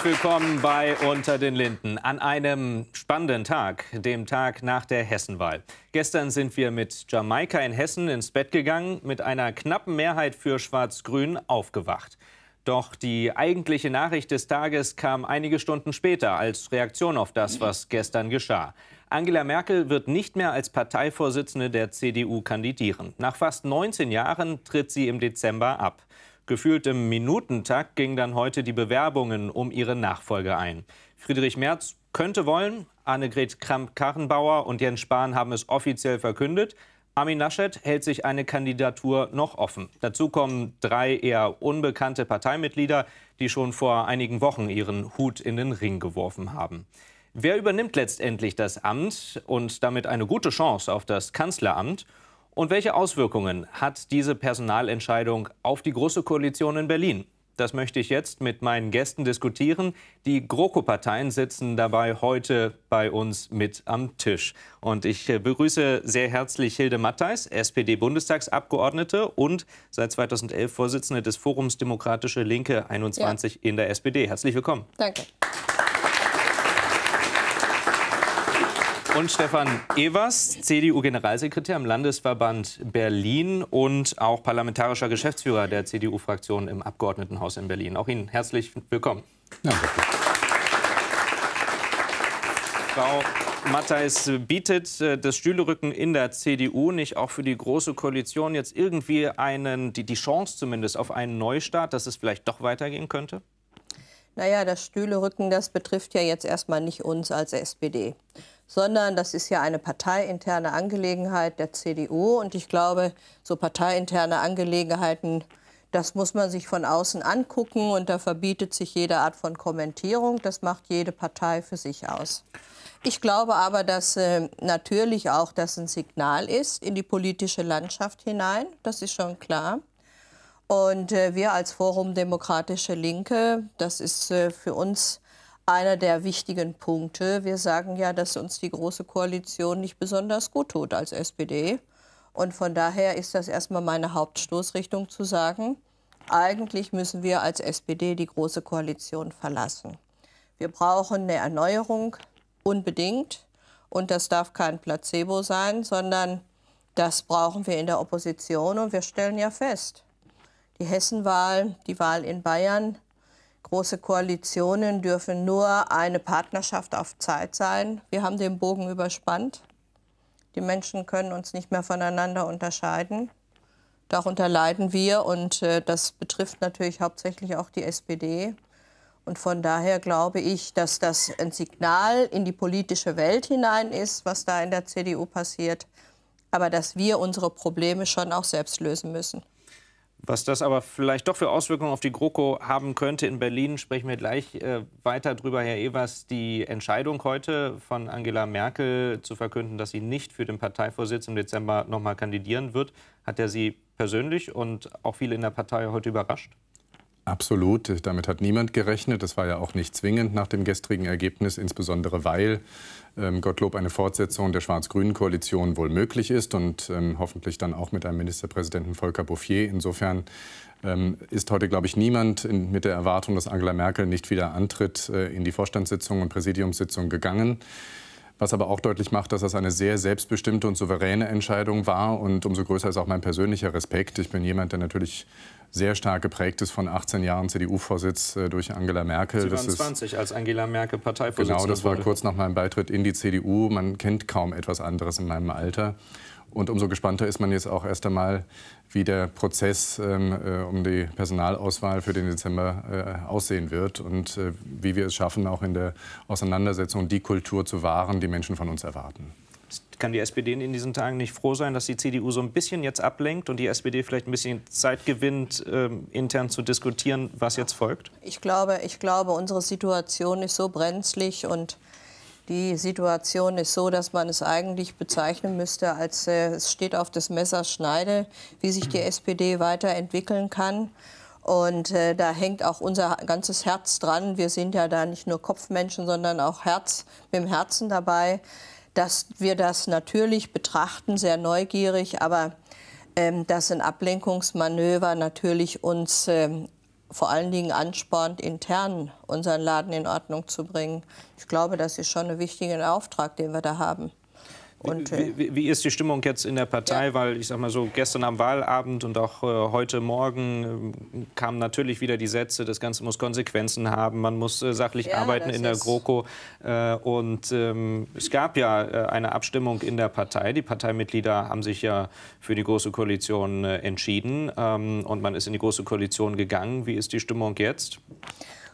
Herzlich willkommen bei Unter den Linden an einem spannenden Tag, dem Tag nach der Hessenwahl. Gestern sind wir mit Jamaika in Hessen ins Bett gegangen, mit einer knappen Mehrheit für Schwarz-Grün aufgewacht. Doch die eigentliche Nachricht des Tages kam einige Stunden später als Reaktion auf das, was gestern geschah. Angela Merkel wird nicht mehr als Parteivorsitzende der CDU kandidieren. Nach fast 19 Jahren tritt sie im Dezember ab. Gefühlt im Minutentakt gingen dann heute die Bewerbungen um ihre Nachfolge ein. Friedrich Merz könnte wollen, Annegret Kramp-Karrenbauer und Jens Spahn haben es offiziell verkündet. Armin Naschet hält sich eine Kandidatur noch offen. Dazu kommen drei eher unbekannte Parteimitglieder, die schon vor einigen Wochen ihren Hut in den Ring geworfen haben. Wer übernimmt letztendlich das Amt und damit eine gute Chance auf das Kanzleramt? Und welche Auswirkungen hat diese Personalentscheidung auf die Große Koalition in Berlin? Das möchte ich jetzt mit meinen Gästen diskutieren. Die GroKo-Parteien sitzen dabei heute bei uns mit am Tisch. Und ich äh, begrüße sehr herzlich Hilde Mattheis, SPD-Bundestagsabgeordnete und seit 2011 Vorsitzende des Forums Demokratische Linke 21 ja. in der SPD. Herzlich willkommen. Danke. und Stefan Evers, CDU-Generalsekretär im Landesverband Berlin und auch parlamentarischer Geschäftsführer der CDU-Fraktion im Abgeordnetenhaus in Berlin. Auch Ihnen herzlich willkommen. Ja. Frau Matthijs, bietet äh, das Stühlerücken in der CDU nicht auch für die Große Koalition jetzt irgendwie einen, die, die Chance zumindest auf einen Neustart, dass es vielleicht doch weitergehen könnte? naja, das Stühlerücken, das betrifft ja jetzt erstmal nicht uns als SPD, sondern das ist ja eine parteiinterne Angelegenheit der CDU. Und ich glaube, so parteiinterne Angelegenheiten, das muss man sich von außen angucken und da verbietet sich jede Art von Kommentierung. Das macht jede Partei für sich aus. Ich glaube aber, dass äh, natürlich auch das ein Signal ist in die politische Landschaft hinein. Das ist schon klar. Und äh, wir als Forum Demokratische Linke, das ist äh, für uns einer der wichtigen Punkte. Wir sagen ja, dass uns die Große Koalition nicht besonders gut tut als SPD. Und von daher ist das erstmal meine Hauptstoßrichtung zu sagen, eigentlich müssen wir als SPD die Große Koalition verlassen. Wir brauchen eine Erneuerung unbedingt. Und das darf kein Placebo sein, sondern das brauchen wir in der Opposition. Und wir stellen ja fest, die Hessenwahl, die Wahl in Bayern. Große Koalitionen dürfen nur eine Partnerschaft auf Zeit sein. Wir haben den Bogen überspannt. Die Menschen können uns nicht mehr voneinander unterscheiden. Darunter leiden wir und äh, das betrifft natürlich hauptsächlich auch die SPD. Und von daher glaube ich, dass das ein Signal in die politische Welt hinein ist, was da in der CDU passiert, aber dass wir unsere Probleme schon auch selbst lösen müssen. Was das aber vielleicht doch für Auswirkungen auf die GroKo haben könnte in Berlin, sprechen wir gleich äh, weiter drüber. Herr Evers, die Entscheidung heute von Angela Merkel zu verkünden, dass sie nicht für den Parteivorsitz im Dezember nochmal kandidieren wird, hat er Sie persönlich und auch viele in der Partei heute überrascht? Absolut, damit hat niemand gerechnet. Das war ja auch nicht zwingend nach dem gestrigen Ergebnis, insbesondere weil ähm, Gottlob eine Fortsetzung der schwarz-grünen Koalition wohl möglich ist und ähm, hoffentlich dann auch mit einem Ministerpräsidenten Volker Bouffier. Insofern ähm, ist heute, glaube ich, niemand in, mit der Erwartung, dass Angela Merkel nicht wieder antritt, äh, in die Vorstandssitzung und Präsidiumssitzung gegangen. Was aber auch deutlich macht, dass das eine sehr selbstbestimmte und souveräne Entscheidung war. Und umso größer ist auch mein persönlicher Respekt. Ich bin jemand, der natürlich sehr stark geprägt ist von 18 Jahren CDU-Vorsitz äh, durch Angela Merkel. Sie waren das 20, als Angela Merkel Parteivorsitzende Genau, das war wurde. kurz nach meinem Beitritt in die CDU. Man kennt kaum etwas anderes in meinem Alter. Und umso gespannter ist man jetzt auch erst einmal, wie der Prozess ähm, äh, um die Personalauswahl für den Dezember äh, aussehen wird und äh, wie wir es schaffen, auch in der Auseinandersetzung die Kultur zu wahren, die Menschen von uns erwarten kann die SPD in diesen Tagen nicht froh sein, dass die CDU so ein bisschen jetzt ablenkt und die SPD vielleicht ein bisschen Zeit gewinnt, ähm, intern zu diskutieren, was jetzt folgt? Ich glaube, ich glaube, unsere Situation ist so brenzlig und die Situation ist so, dass man es eigentlich bezeichnen müsste, als äh, es steht auf des Messers Schneide, wie sich die SPD weiterentwickeln kann. Und äh, da hängt auch unser ganzes Herz dran. Wir sind ja da nicht nur Kopfmenschen, sondern auch Herz mit dem Herzen dabei dass wir das natürlich betrachten, sehr neugierig, aber ähm, das sind Ablenkungsmanöver natürlich uns ähm, vor allen Dingen anspornt, intern unseren Laden in Ordnung zu bringen. Ich glaube, das ist schon ein wichtiger Auftrag, den wir da haben. Und, wie, äh, wie, wie, ist die Stimmung jetzt in der Partei? Ja. Weil ich sag mal so, gestern am Wahlabend und auch äh, heute Morgen äh, kamen natürlich wieder die Sätze, das Ganze muss Konsequenzen haben, man muss äh, sachlich ja, arbeiten in der GroKo. Äh, und ähm, es gab ja äh, eine Abstimmung in der Partei. Die Parteimitglieder haben sich ja für die Große Koalition entschieden ähm, und man ist in die Große Koalition gegangen. Wie ist die Stimmung jetzt?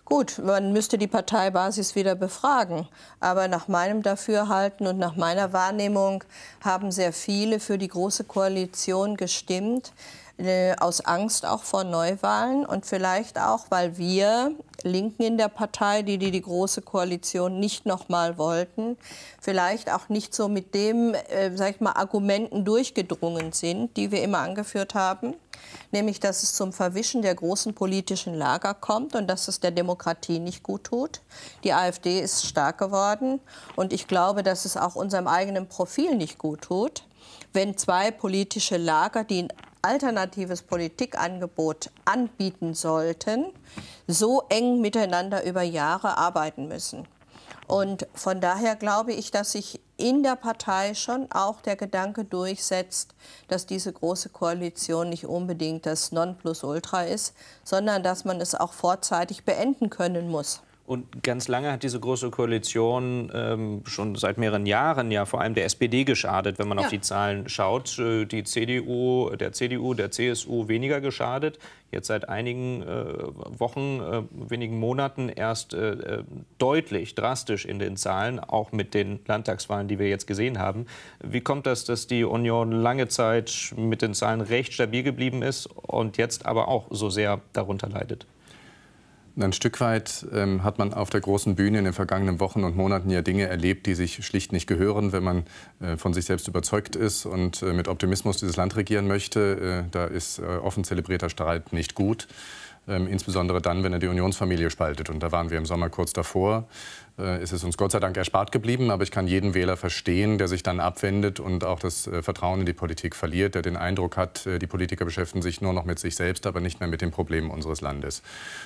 Gut, man müsste die Parteibasis wieder befragen. Aber nach meinem Dafürhalten und nach meiner Wahrnehmung haben sehr viele für die Große Koalition gestimmt äh, aus Angst auch vor Neuwahlen und vielleicht auch, weil wir Linken in der Partei, die die, die große Koalition nicht nochmal wollten, vielleicht auch nicht so mit dem, äh, sag ich mal, Argumenten durchgedrungen sind, die wir immer angeführt haben, nämlich dass es zum Verwischen der großen politischen Lager kommt und dass es der Demokratie nicht gut tut. Die AfD ist stark geworden und ich glaube, dass es auch unserem eigenen Profil nicht gut tut, wenn zwei politische Lager, die in alternatives Politikangebot anbieten sollten, so eng miteinander über Jahre arbeiten müssen. Und von daher glaube ich, dass sich in der Partei schon auch der Gedanke durchsetzt, dass diese große Koalition nicht unbedingt das Nonplusultra ist, sondern dass man es auch vorzeitig beenden können muss. Und ganz lange hat diese Große Koalition ähm, schon seit mehreren Jahren ja vor allem der SPD geschadet, wenn man ja. auf die Zahlen schaut. Äh, die CDU, der CDU, der CSU weniger geschadet. Jetzt seit einigen äh, Wochen, äh, wenigen Monaten erst äh, äh, deutlich, drastisch in den Zahlen, auch mit den Landtagswahlen, die wir jetzt gesehen haben. Wie kommt das, dass die Union lange Zeit mit den Zahlen recht stabil geblieben ist und jetzt aber auch so sehr darunter leidet? Ein Stück weit ähm, hat man auf der großen Bühne in den vergangenen Wochen und Monaten ja Dinge erlebt, die sich schlicht nicht gehören, wenn man äh, von sich selbst überzeugt ist und äh, mit Optimismus dieses Land regieren möchte. Äh, da ist äh, offen zelebrierter Streit nicht gut ähm, insbesondere dann, wenn er die Unionsfamilie spaltet. Und da waren wir im Sommer kurz davor. Äh, ist es uns Gott sei Dank erspart geblieben, aber ich kann jeden Wähler verstehen, der sich dann abwendet und auch das äh, Vertrauen in die Politik verliert, der den Eindruck hat, äh, die Politiker beschäftigen sich nur noch mit sich selbst, aber nicht mehr mit den Problemen unseres Landes.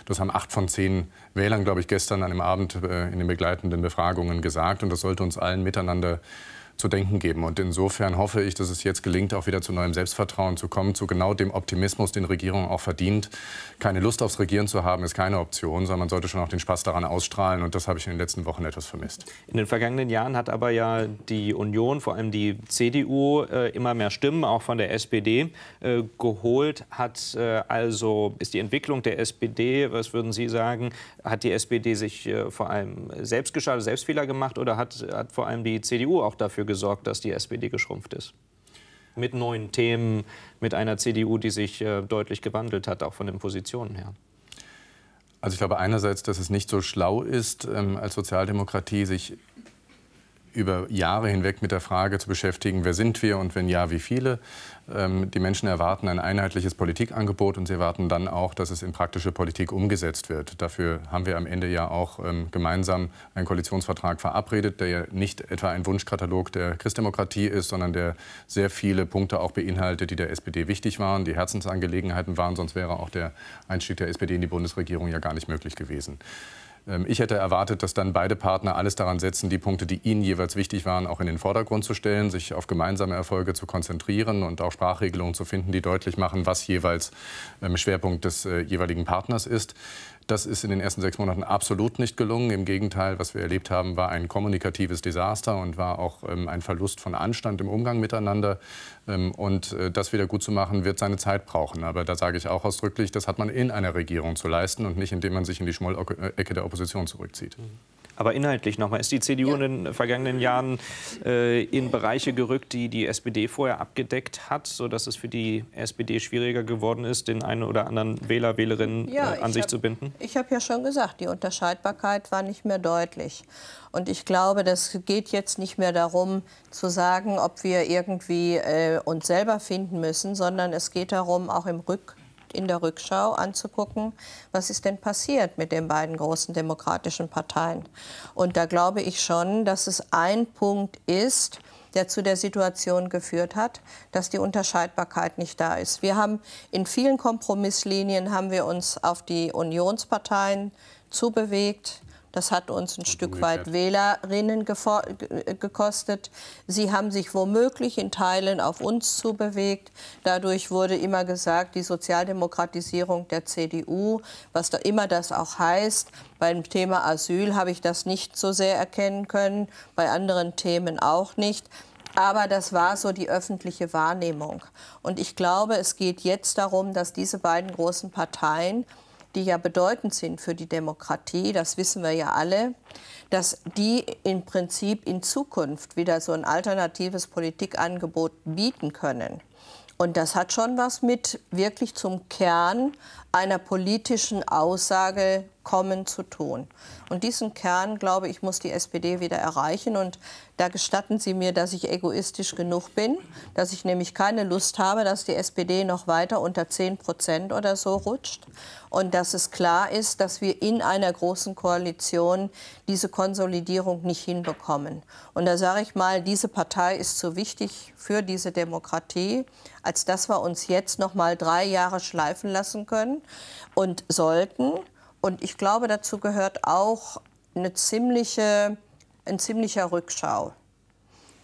Das haben acht von zehn Wählern, glaube ich, gestern an dem Abend äh, in den begleitenden Befragungen gesagt und das sollte uns allen miteinander zu denken geben. Und insofern hoffe ich, dass es jetzt gelingt, auch wieder zu neuem Selbstvertrauen zu kommen, zu genau dem Optimismus, den Regierung auch verdient. Keine Lust aufs Regieren zu haben, ist keine Option, sondern man sollte schon auch den Spaß daran ausstrahlen. Und das habe ich in den letzten Wochen etwas vermisst. In den vergangenen Jahren hat aber ja die Union, vor allem die CDU, äh, immer mehr Stimmen, auch von der SPD, äh, geholt. Hat äh, also, ist die Entwicklung der SPD, was würden Sie sagen, hat die SPD sich vor allem selbst geschadet, selbst Fehler gemacht oder hat, hat vor allem die CDU auch dafür gesorgt, dass die SPD geschrumpft ist. Mit neuen Themen, mit einer CDU, die sich äh, deutlich gewandelt hat, auch von den Positionen her. Also ich glaube einerseits, dass es nicht so schlau ist, ähm, als Sozialdemokratie sich über Jahre hinweg mit der Frage zu beschäftigen, wer sind wir und wenn ja, wie viele. Ähm, die Menschen erwarten ein einheitliches Politikangebot und sie erwarten dann auch, dass es in praktische Politik umgesetzt wird. Dafür haben wir am Ende ja auch ähm, gemeinsam einen Koalitionsvertrag verabredet, der ja nicht etwa ein Wunschkatalog der Christdemokratie ist, sondern der sehr viele Punkte auch beinhaltet, die der SPD wichtig waren, die Herzensangelegenheiten waren, sonst wäre auch der Einstieg der SPD in die Bundesregierung ja gar nicht möglich gewesen. Ähm, ich hätte erwartet, dass dann beide Partner alles daran setzen, die Punkte, die ihnen jeweils wichtig waren, auch in den Vordergrund zu stellen, sich auf gemeinsame Erfolge zu konzentrieren und auch Sprachregelungen zu finden, die deutlich machen, was jeweils ähm, Schwerpunkt des äh, jeweiligen Partners ist. Das ist in den ersten sechs Monaten absolut nicht gelungen. Im Gegenteil, was wir erlebt haben, war ein kommunikatives Desaster und war auch ähm, ein Verlust von Anstand im Umgang miteinander. Ähm, und äh, das wieder gut zu machen, wird seine Zeit brauchen. Aber da sage ich auch ausdrücklich, das hat man in einer Regierung zu leisten und nicht, indem man sich in die Schmollecke äh, der Opposition zurückzieht. Mhm. Aber inhaltlich nochmal, ist die CDU ja. in den vergangenen Jahren äh, in Bereiche gerückt, die die SPD vorher abgedeckt hat, sodass es für die SPD schwieriger geworden ist, den einen oder anderen Wähler, Wählerinnen äh, ja, äh, an sich hab, zu binden? Ich habe ja schon gesagt, die Unterscheidbarkeit war nicht mehr deutlich. Und ich glaube, das geht jetzt nicht mehr darum zu sagen, ob wir irgendwie äh, uns selber finden müssen, sondern es geht darum, auch im Rück in der Rückschau anzugucken, was ist denn passiert mit den beiden großen demokratischen Parteien. Und da glaube ich schon, dass es ein Punkt ist, der zu der Situation geführt hat, dass die Unterscheidbarkeit nicht da ist. Wir haben in vielen Kompromisslinien haben wir uns auf die Unionsparteien zubewegt. Das hat uns ein das Stück weit Wählerinnen gekostet. Sie haben sich womöglich in Teilen auf uns zubewegt. Dadurch wurde immer gesagt, die Sozialdemokratisierung der CDU, was da immer das auch heißt. Beim Thema Asyl habe ich das nicht so sehr erkennen können, bei anderen Themen auch nicht. Aber das war so die öffentliche Wahrnehmung. Und ich glaube, es geht jetzt darum, dass diese beiden großen Parteien die ja bedeutend sind für die Demokratie, das wissen wir ja alle, dass die im Prinzip in Zukunft wieder so ein alternatives Politikangebot bieten können. Und das hat schon was mit wirklich zum Kern einer politischen Aussage kommen, zu tun. Und diesen Kern, glaube ich, muss die SPD wieder erreichen. Und da gestatten Sie mir, dass ich egoistisch genug bin, dass ich nämlich keine Lust habe, dass die SPD noch weiter unter 10 Prozent oder so rutscht. Und dass es klar ist, dass wir in einer großen Koalition diese Konsolidierung nicht hinbekommen. Und da sage ich mal, diese Partei ist zu so wichtig für diese Demokratie, als dass wir uns jetzt noch mal drei Jahre schleifen lassen können und sollten. Und ich glaube, dazu gehört auch eine ziemliche, ein ziemlicher Rückschau.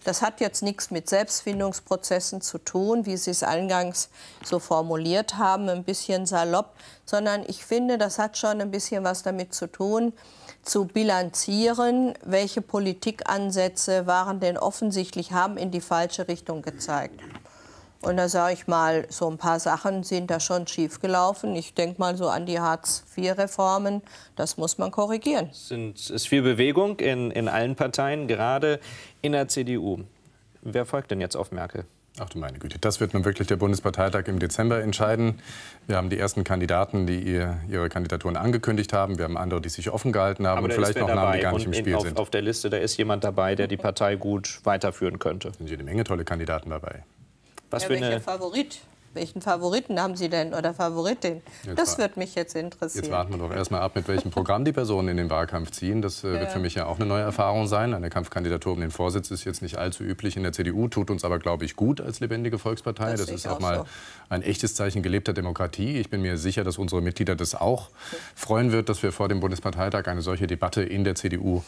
Das hat jetzt nichts mit Selbstfindungsprozessen zu tun, wie Sie es eingangs so formuliert haben, ein bisschen salopp, sondern ich finde, das hat schon ein bisschen was damit zu tun, zu bilanzieren, welche Politikansätze waren denn offensichtlich, haben in die falsche Richtung gezeigt. Und da sage ich mal, so ein paar Sachen sind da schon schiefgelaufen. Ich denke mal so an die Hartz-IV-Reformen. Das muss man korrigieren. Es ist viel Bewegung in, in allen Parteien, gerade in der CDU. Wer folgt denn jetzt auf Merkel? Ach du meine Güte, das wird nun wirklich der Bundesparteitag im Dezember entscheiden. Wir haben die ersten Kandidaten, die ihr, ihre Kandidaturen angekündigt haben. Wir haben andere, die sich offen gehalten haben Aber und vielleicht noch Namen, die gar nicht im Spiel auf, sind. Auf der Liste, da ist jemand dabei, der die Partei gut weiterführen könnte. Da sind jede Menge tolle Kandidaten dabei. Was ja, für eine Favorit? Welchen Favoriten haben Sie denn oder Favoritin? Jetzt das wird mich jetzt interessieren. Jetzt warten wir doch erstmal ab, mit welchem Programm die Personen in den Wahlkampf ziehen. Das äh, ja. wird für mich ja auch eine neue Erfahrung sein. Eine Kampfkandidatur um den Vorsitz ist jetzt nicht allzu üblich in der CDU, tut uns aber, glaube ich, gut als lebendige Volkspartei. Das, das ist auch, auch mal so. ein echtes Zeichen gelebter Demokratie. Ich bin mir sicher, dass unsere Mitglieder das auch okay. freuen wird, dass wir vor dem Bundesparteitag eine solche Debatte in der CDU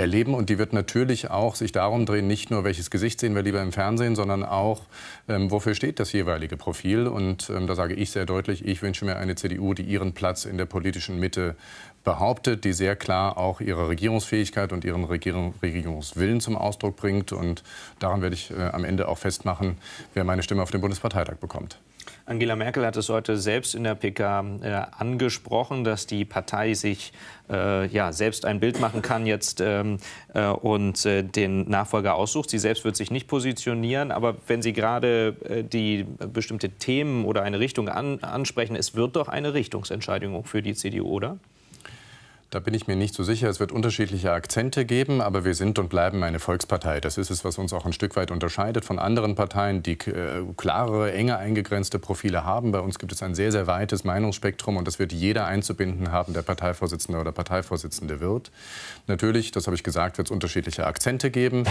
erleben. Und die wird natürlich auch sich darum drehen, nicht nur, welches Gesicht sehen wir lieber im Fernsehen, sondern auch, ähm, wofür steht das jeweilige Profil. Und ähm, da sage ich sehr deutlich, ich wünsche mir eine CDU, die ihren Platz in der politischen Mitte behauptet, die sehr klar auch ihre Regierungsfähigkeit und ihren Regierung, Regierungswillen zum Ausdruck bringt. Und daran werde ich äh, am Ende auch festmachen, wer meine Stimme auf dem Bundesparteitag bekommt. Angela Merkel hat es heute selbst in der PK äh, angesprochen, dass die Partei sich äh, ja, selbst ein Bild machen kann jetzt ähm, äh, und äh, den Nachfolger aussucht. Sie selbst wird sich nicht positionieren, aber wenn Sie gerade äh, die bestimmte Themen oder eine Richtung an, ansprechen, es wird doch eine Richtungsentscheidung für die CDU, oder? Da bin ich mir nicht so sicher. Es wird unterschiedliche Akzente geben, aber wir sind und bleiben eine Volkspartei. Das ist es, was uns auch ein Stück weit unterscheidet von anderen Parteien, die äh, klarere, enger eingegrenzte Profile haben. Bei uns gibt es ein sehr, sehr weites Meinungsspektrum und das wird jeder einzubinden haben, der Parteivorsitzende oder Parteivorsitzende wird. Natürlich, das habe ich gesagt, wird es unterschiedliche Akzente geben.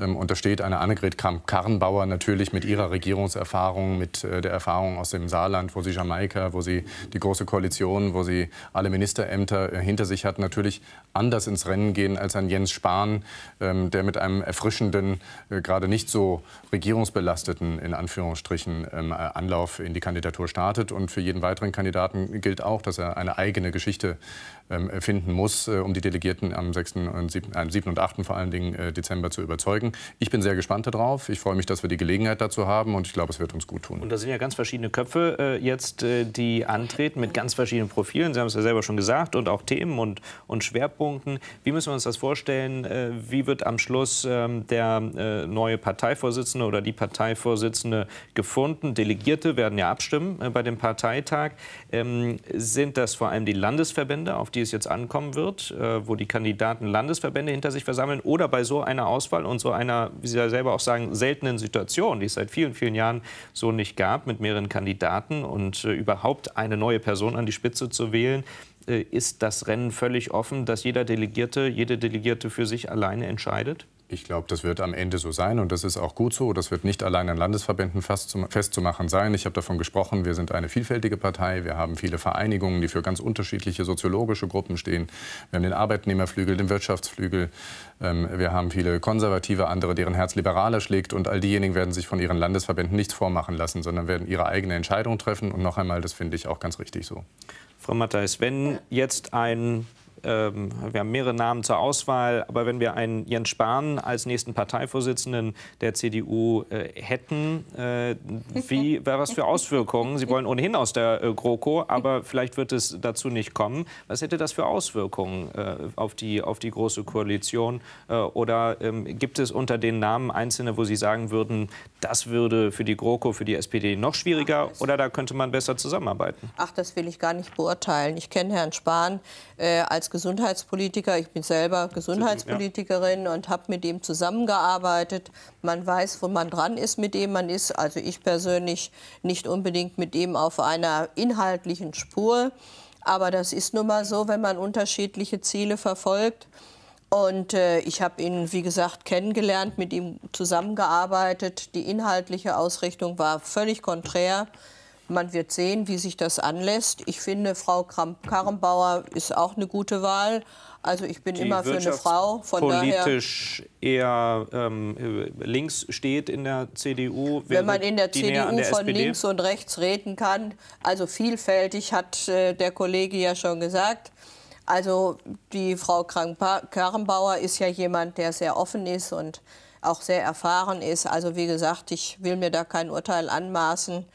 Ähm, und da steht eine Annegret Kramp-Karrenbauer natürlich mit ihrer Regierungserfahrung, mit äh, der Erfahrung aus dem Saarland, wo sie Jamaika, wo sie die Große Koalition, wo sie alle Ministerämter äh, hinter sich hat, natürlich anders ins Rennen gehen als ein Jens Spahn, ähm, der mit einem erfrischenden, äh, gerade nicht so regierungsbelasteten, in Anführungsstrichen, ähm, äh, Anlauf in die Kandidatur startet. Und für jeden weiteren Kandidaten gilt auch, dass er eine eigene Geschichte ähm, finden muss, äh, um die Delegierten am 6. und 7, äh, am 7. und 8. vor allen Dingen äh, Dezember zu überzeugen. Ich bin sehr gespannt darauf. Ich freue mich, dass wir die Gelegenheit dazu haben und ich glaube, es wird uns gut tun. Und da sind ja ganz verschiedene Köpfe äh, jetzt, die antreten mit ganz verschiedenen Profilen. Sie haben es ja selber schon gesagt und auch Themen und und, und Schwerpunkten. Wie müssen wir uns das vorstellen? Äh, wie wird am Schluss ähm, der äh, neue Parteivorsitzende oder die Parteivorsitzende gefunden? Delegierte werden ja abstimmen äh, bei dem Parteitag. Ähm, sind das vor allem die Landesverbände, auf die es jetzt ankommen wird, wo die Kandidaten Landesverbände hinter sich versammeln? Oder bei so einer Auswahl und so einer, wie Sie ja selber auch sagen, seltenen Situation, die es seit vielen, vielen Jahren so nicht gab, mit mehreren Kandidaten und überhaupt eine neue Person an die Spitze zu wählen, äh, ist das Rennen völlig offen, dass jeder Delegierte, jede Delegierte für sich alleine entscheidet? Ich glaube, das wird am Ende so sein und das ist auch gut so. Das wird nicht allein an Landesverbänden festzumachen sein. Ich habe davon gesprochen, wir sind eine vielfältige Partei. Wir haben viele Vereinigungen, die für ganz unterschiedliche soziologische Gruppen stehen. Wir haben den Arbeitnehmerflügel, den Wirtschaftsflügel. Ähm, wir haben viele konservative, andere, deren Herz liberaler schlägt. Und all diejenigen werden sich von ihren Landesverbänden nichts vormachen lassen, sondern werden ihre eigene Entscheidung treffen. Und noch einmal, das finde ich auch ganz richtig so. Frau Matthäus, wenn jetzt ein ähm, wir haben mehrere Namen zur Auswahl, aber wenn wir einen Jens Spahn als nächsten Parteivorsitzenden der CDU äh, hätten, äh, wie wäre das für Auswirkungen? Sie wollen ohnehin aus der äh, GroKo, aber vielleicht wird es dazu nicht kommen. Was hätte das für Auswirkungen äh, auf, die, auf die Große Koalition? oder ähm, gibt es unter den Namen einzelne, wo Sie sagen würden, das würde für die GroKo, für die SPD noch schwieriger oder da könnte man besser zusammenarbeiten? Ach, das will ich gar nicht beurteilen. Ich kenne Herrn Spahn als Gesundheitspolitiker, ich bin selber Gesundheitspolitikerin und habe mit ihm zusammengearbeitet. Man weiß, wo man dran ist mit dem man ist. Also ich persönlich nicht unbedingt mit ihm auf einer inhaltlichen Spur. Aber das ist nun mal so, wenn man unterschiedliche Ziele verfolgt. Und äh, ich habe ihn, wie gesagt, kennengelernt, mit ihm zusammengearbeitet. Die inhaltliche Ausrichtung war völlig konträr. Man wird sehen, wie sich das anlässt. Ich finde, Frau Kramp-Karrenbauer ist auch eine gute Wahl. Also ich bin die immer für eine Frau. Von politisch daher, eher ähm, äh, links steht in der CDU. Wenn man in der CDU der von SPD? links und rechts reden kann, also vielfältig hat äh, der Kollege ja schon gesagt. Also die Frau kramp Karrenbauer ist ja jemand, der sehr offen ist und auch sehr erfahren ist. Also wie gesagt, ich will mir da kein Urteil anmaßen.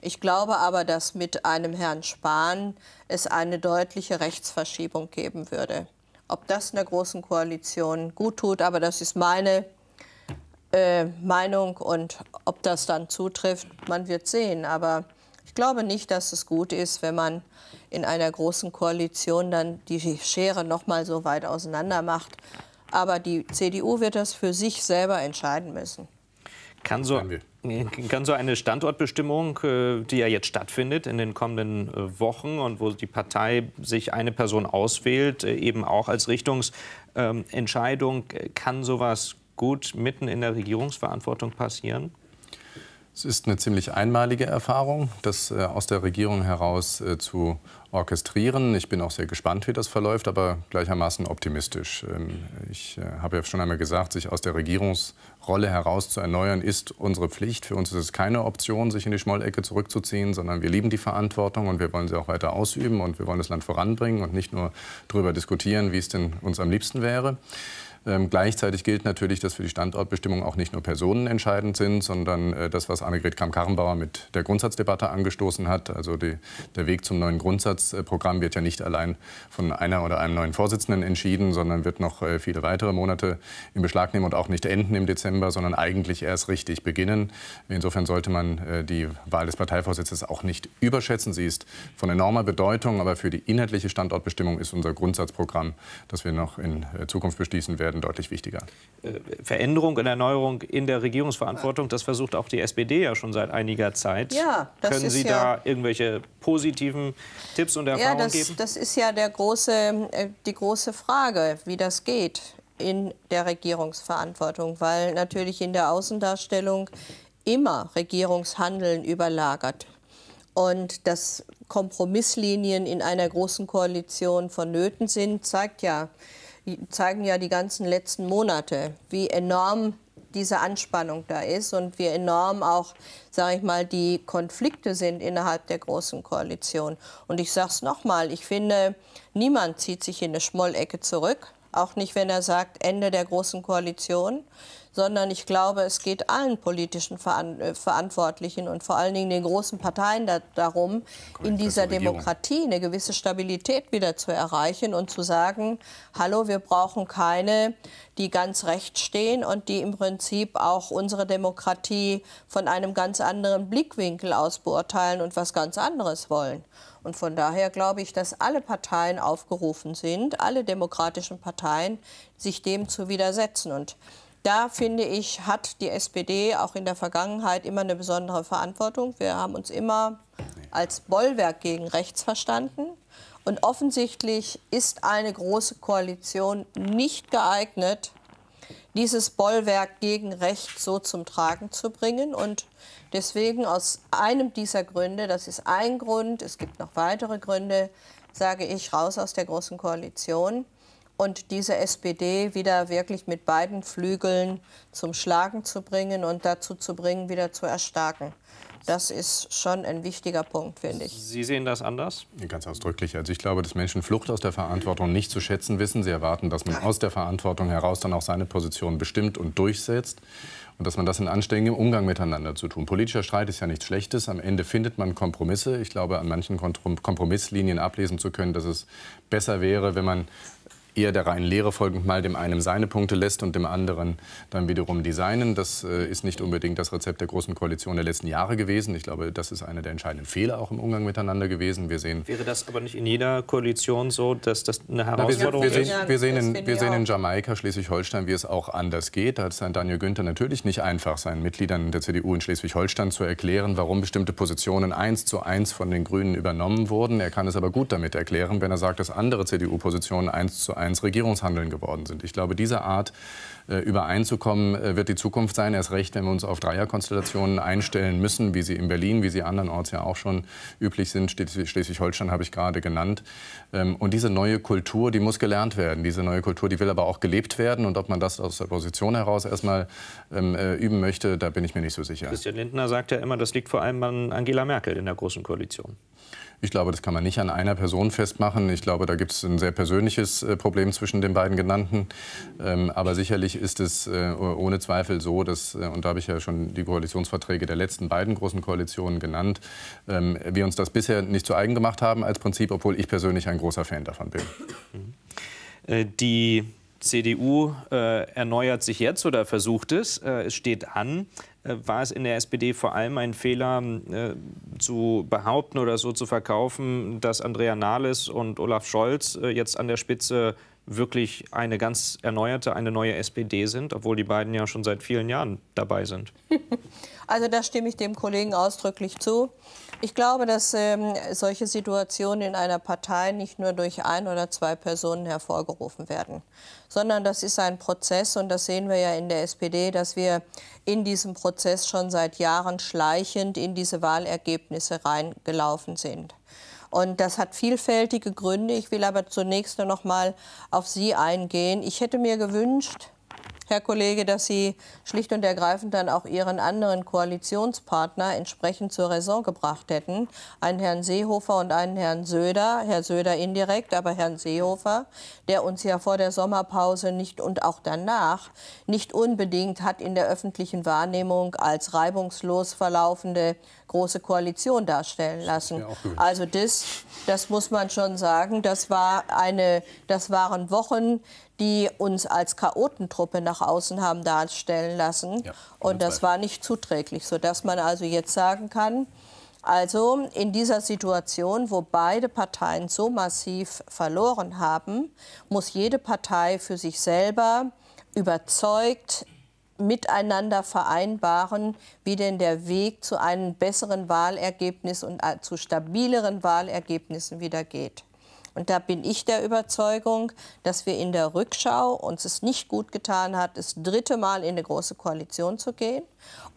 Ich glaube aber, dass mit einem Herrn Spahn es eine deutliche Rechtsverschiebung geben würde. Ob das in der Großen Koalition gut tut, aber das ist meine äh, Meinung und ob das dann zutrifft, man wird sehen. Aber ich glaube nicht, dass es gut ist, wenn man in einer Großen Koalition dann die Schere noch mal so weit auseinander macht. Aber die CDU wird das für sich selber entscheiden müssen. Kann so, kann so eine Standortbestimmung, äh, die ja jetzt stattfindet in den kommenden äh, Wochen und wo die Partei sich eine Person auswählt, äh, eben auch als Richtungsentscheidung, kann sowas gut mitten in der Regierungsverantwortung passieren? Es ist eine ziemlich einmalige Erfahrung, das äh, aus der Regierung heraus äh, zu orchestrieren. Ich bin auch sehr gespannt, wie das verläuft, aber gleichermaßen optimistisch. Ähm, ich äh, habe ja schon einmal gesagt, sich aus der Regierungsrolle heraus zu erneuern, ist unsere Pflicht. Für uns ist es keine Option, sich in die Schmollecke zurückzuziehen, sondern wir lieben die Verantwortung und wir wollen sie auch weiter ausüben und wir wollen das Land voranbringen und nicht nur darüber diskutieren, wie es denn uns am liebsten wäre. Ähm, gleichzeitig gilt natürlich, dass für die Standortbestimmung auch nicht nur Personen entscheidend sind, sondern äh, das, was Annegret Kramp-Karrenbauer mit der Grundsatzdebatte angestoßen hat. Also die, der Weg zum neuen Grundsatzprogramm wird ja nicht allein von einer oder einem neuen Vorsitzenden entschieden, sondern wird noch äh, viele weitere Monate in Beschlag nehmen und auch nicht enden im Dezember, sondern eigentlich erst richtig beginnen. Insofern sollte man äh, die Wahl des Parteivorsitzes auch nicht überschätzen. Sie ist von enormer Bedeutung, aber für die inhaltliche Standortbestimmung ist unser Grundsatzprogramm, das wir noch in äh, Zukunft beschließen werden, werden deutlich wichtiger. Äh, Veränderung und Erneuerung in der Regierungsverantwortung, das versucht auch die SPD ja schon seit einiger Zeit. Ja, das Können Sie ja da irgendwelche positiven Tipps und Erfahrungen ja, das, geben? Das ist ja der große, äh, die große Frage, wie das geht in der Regierungsverantwortung, weil natürlich in der Außendarstellung immer Regierungshandeln überlagert. Und dass Kompromisslinien in einer großen Koalition vonnöten sind, zeigt ja zeigen ja die ganzen letzten Monate, wie enorm diese Anspannung da ist und wie enorm auch, sage ich mal, die Konflikte sind innerhalb der Großen Koalition. Und ich sage es nochmal, ich finde, niemand zieht sich in eine Schmollecke zurück, auch nicht, wenn er sagt, Ende der Großen Koalition, sondern ich glaube, es geht allen politischen äh, Verantwortlichen und vor allen Dingen den großen Parteien darum, in also dieser Demokratie eine gewisse Stabilität wieder zu erreichen und zu sagen, hallo, wir brauchen keine, die ganz rechts stehen und die im Prinzip auch unsere Demokratie von einem ganz anderen Blickwinkel aus beurteilen und was ganz anderes wollen. Und von daher glaube ich, dass alle Parteien aufgerufen sind, alle demokratischen Parteien, sich dem zu widersetzen. Und da finde ich, hat die SPD auch in der Vergangenheit immer eine besondere Verantwortung. Wir haben uns immer als Bollwerk gegen rechts verstanden. Und offensichtlich ist eine große Koalition nicht geeignet, dieses Bollwerk gegen Recht so zum Tragen zu bringen. Und deswegen aus einem dieser Gründe, das ist ein Grund, es gibt noch weitere Gründe, sage ich raus aus der Großen Koalition und diese SPD wieder wirklich mit beiden Flügeln zum Schlagen zu bringen und dazu zu bringen, wieder zu erstarken. Das ist schon ein wichtiger Punkt, finde ich. Sie sehen das anders? Ganz ausdrücklich. Also ich glaube, dass Menschen Flucht aus der Verantwortung nicht zu schätzen wissen. Sie erwarten, dass man aus der Verantwortung heraus dann auch seine Position bestimmt und durchsetzt. Und dass man das in anständigem Umgang miteinander zu tun. Politischer Streit ist ja nichts Schlechtes. Am Ende findet man Kompromisse. Ich glaube, an manchen Kompromisslinien ablesen zu können, dass es besser wäre, wenn man eher der reinen Lehre folgend mal dem einen seine Punkte lässt und dem anderen dann wiederum die seinen. Das äh, ist nicht unbedingt das Rezept der Großen Koalition der letzten Jahre gewesen. Ich glaube, das ist einer der entscheidenden Fehler auch im Umgang miteinander gewesen. Wir sehen Wäre das aber nicht in jeder Koalition so, dass das eine Herausforderung Na, wir, wir ist? wir sehen, in, wir sehen in Jamaika, Schleswig-Holstein, wie es auch anders geht. Da hat es dann Daniel Günther natürlich nicht einfach, seinen Mitgliedern der CDU in Schleswig-Holstein zu erklären, warum bestimmte Positionen eins zu eins von den Grünen übernommen wurden. Er kann es aber gut damit erklären, wenn er sagt, dass andere CDU-Positionen eins zu eins eins Regierungshandeln geworden sind. Ich glaube, diese Art äh, übereinzukommen äh, wird die Zukunft sein. Erst recht, wenn wir uns auf Dreierkonstellationen einstellen müssen, wie sie in Berlin, wie sie andernorts ja auch schon üblich sind. Schleswig-Holstein habe ich gerade genannt. Ähm, und diese neue Kultur, die muss gelernt werden. Diese neue Kultur, die will aber auch gelebt werden. Und ob man das aus der Position heraus erstmal ähm, äh, üben möchte, da bin ich mir nicht so sicher. Christian Lindner sagt ja immer, das liegt vor allem an Angela Merkel in der Großen Koalition. Ich glaube, das kann man nicht an einer Person festmachen. Ich glaube, da gibt es ein sehr persönliches äh, Problem zwischen den beiden Genannten. Ähm, aber sicherlich ist es äh, ohne Zweifel so, dass, äh, und da habe ich ja schon die Koalitionsverträge der letzten beiden großen Koalitionen genannt, ähm, wir uns das bisher nicht zu eigen gemacht haben als Prinzip, obwohl ich persönlich ein großer Fan davon bin. Mhm. Die CDU äh, erneuert sich jetzt oder versucht es. Äh, es steht an. Äh, war es in der SPD vor allem ein Fehler, ähm, äh, zu behaupten oder so zu verkaufen, dass Andrea Nahles und Olaf Scholz äh, jetzt an der Spitze wirklich eine ganz erneuerte, eine neue SPD sind, obwohl die beiden ja schon seit vielen Jahren dabei sind. Also da stimme ich dem Kollegen ausdrücklich zu. Ich glaube, dass ähm, solche Situationen in einer Partei nicht nur durch ein oder zwei Personen hervorgerufen werden, sondern das ist ein Prozess und das sehen wir ja in der SPD, dass wir in diesem Prozess schon seit Jahren schleichend in diese Wahlergebnisse reingelaufen sind. Und das hat vielfältige Gründe. Ich will aber zunächst nur noch mal auf Sie eingehen. Ich hätte mir gewünscht, Herr Kollege, dass Sie schlicht und ergreifend dann auch Ihren anderen Koalitionspartner entsprechend zur Raison gebracht hätten. Einen Herrn Seehofer und einen Herrn Söder, Herr Söder indirekt, aber Herrn Seehofer, der uns ja vor der Sommerpause nicht und auch danach nicht unbedingt hat in der öffentlichen Wahrnehmung als reibungslos verlaufende große Koalition darstellen lassen. Also das, das muss man schon sagen, das, war eine, das waren Wochen, die uns als Chaotentruppe nach außen haben darstellen lassen. Ja, und das war nicht zuträglich, sodass man also jetzt sagen kann, also in dieser Situation, wo beide Parteien so massiv verloren haben, muss jede Partei für sich selber überzeugt miteinander vereinbaren, wie denn der Weg zu einem besseren Wahlergebnis und zu stabileren Wahlergebnissen wieder geht. Und da bin ich der Überzeugung, dass wir in der Rückschau uns es nicht gut getan hat, das dritte Mal in eine große Koalition zu gehen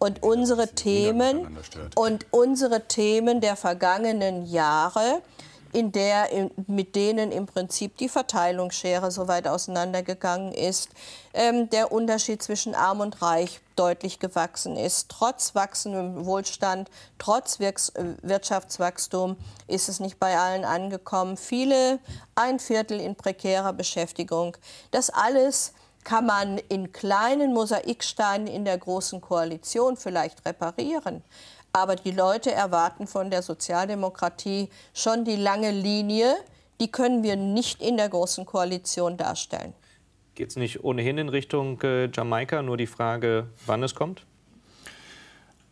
und unsere Themen und unsere Themen der vergangenen Jahre in der, in, mit denen im Prinzip die Verteilungsschere so weit auseinandergegangen ist, ähm, der Unterschied zwischen Arm und Reich deutlich gewachsen ist. Trotz wachsendem Wohlstand, trotz äh, Wirtschaftswachstum ist es nicht bei allen angekommen. Viele, ein Viertel in prekärer Beschäftigung. Das alles kann man in kleinen Mosaiksteinen in der großen Koalition vielleicht reparieren. Aber die Leute erwarten von der Sozialdemokratie schon die lange Linie. Die können wir nicht in der großen Koalition darstellen. Geht es nicht ohnehin in Richtung äh, Jamaika? Nur die Frage, wann es kommt?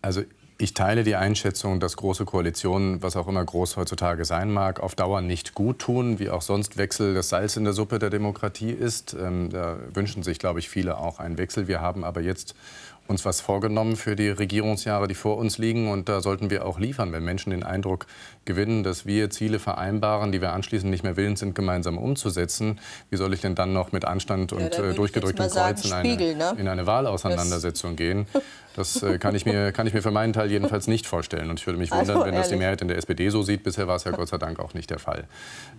Also ich teile die Einschätzung, dass große Koalitionen, was auch immer groß heutzutage sein mag, auf Dauer nicht gut tun, wie auch sonst Wechsel das Salz in der Suppe der Demokratie ist. Ähm, da wünschen sich, glaube ich, viele auch einen Wechsel. Wir haben aber jetzt uns was vorgenommen für die Regierungsjahre, die vor uns liegen. Und da sollten wir auch liefern. Wenn Menschen den Eindruck gewinnen, dass wir Ziele vereinbaren, die wir anschließend nicht mehr willens sind, gemeinsam umzusetzen, wie soll ich denn dann noch mit Anstand und ja, äh, durchgedrücktem Kreuz in, Spiegel, eine, ne? in eine Wahlauseinandersetzung das gehen? Das äh, kann, ich mir, kann ich mir für meinen Teil jedenfalls nicht vorstellen. Und ich würde mich wundern, also, wenn das die Mehrheit in der SPD so sieht. Bisher war es ja Gott sei Dank auch nicht der Fall.